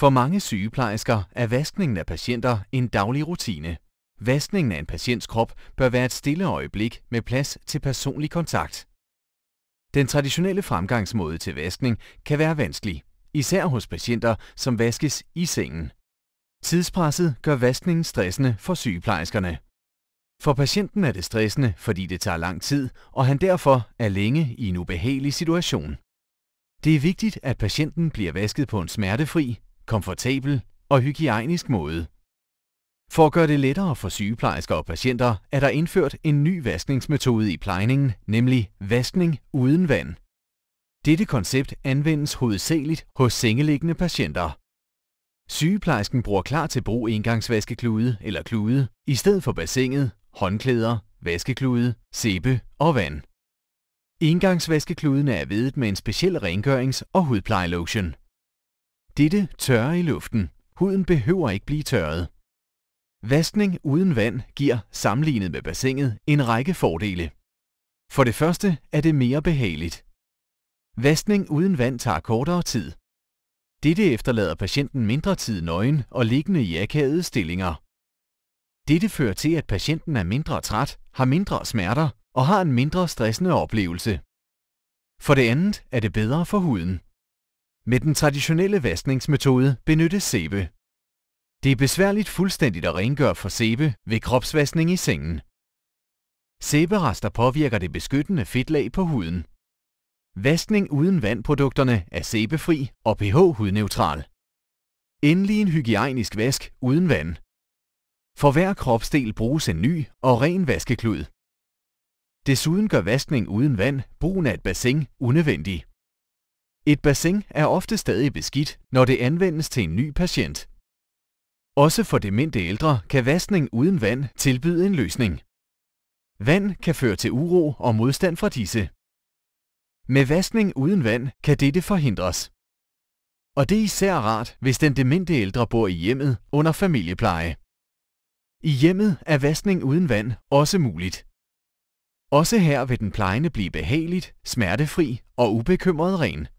For mange sygeplejersker er vaskningen af patienter en daglig rutine. Vaskningen af en patients krop bør være et stille øjeblik med plads til personlig kontakt. Den traditionelle fremgangsmåde til vaskning kan være vanskelig, især hos patienter, som vaskes i sengen. Tidspresset gør vaskningen stressende for sygeplejerskerne. For patienten er det stressende, fordi det tager lang tid, og han derfor er længe i en ubehagelig situation. Det er vigtigt, at patienten bliver vasket på en smertefri, komfortabel og hygiejnisk måde. For at gøre det lettere for sygeplejersker og patienter, er der indført en ny vaskningsmetode i plejningen, nemlig vaskning uden vand. Dette koncept anvendes hovedsageligt hos sengeliggende patienter. Sygeplejersken bruger klar til brug engangsvaskeklude eller klude i stedet for bassinet, håndklæder, vaskeklude, sæbe og vand. Engangsvaskekluden er vedet med en speciel rengørings- og hudplejelotion. Dette tørrer i luften. Huden behøver ikke blive tørret. Vaskning uden vand giver, sammenlignet med bassinet, en række fordele. For det første er det mere behageligt. Vaskning uden vand tager kortere tid. Dette efterlader patienten mindre tid nøgen og liggende i akavede stillinger. Dette fører til, at patienten er mindre træt, har mindre smerter og har en mindre stressende oplevelse. For det andet er det bedre for huden. Med den traditionelle vaskningsmetode benyttes sæbe. Det er besværligt fuldstændigt at rengøre for sæbe ved kropsvaskning i sengen. Sæberester påvirker det beskyttende fedtlag på huden. Vaskning uden vandprodukterne er sæbefri og pH-hudneutral. Endelig en hygiejnisk vask uden vand. For hver kropsdel bruges en ny og ren vaskeklud. Desuden gør vaskning uden vand brugen af et bassin unødvendig. Et bassin er ofte stadig beskidt, når det anvendes til en ny patient. Også for demente ældre kan vaskning uden vand tilbyde en løsning. Vand kan føre til uro og modstand fra disse. Med vaskning uden vand kan dette forhindres. Og det er især rart, hvis den demente ældre bor i hjemmet under familiepleje. I hjemmet er vaskning uden vand også muligt. Også her vil den plejende blive behageligt, smertefri og ubekymret ren.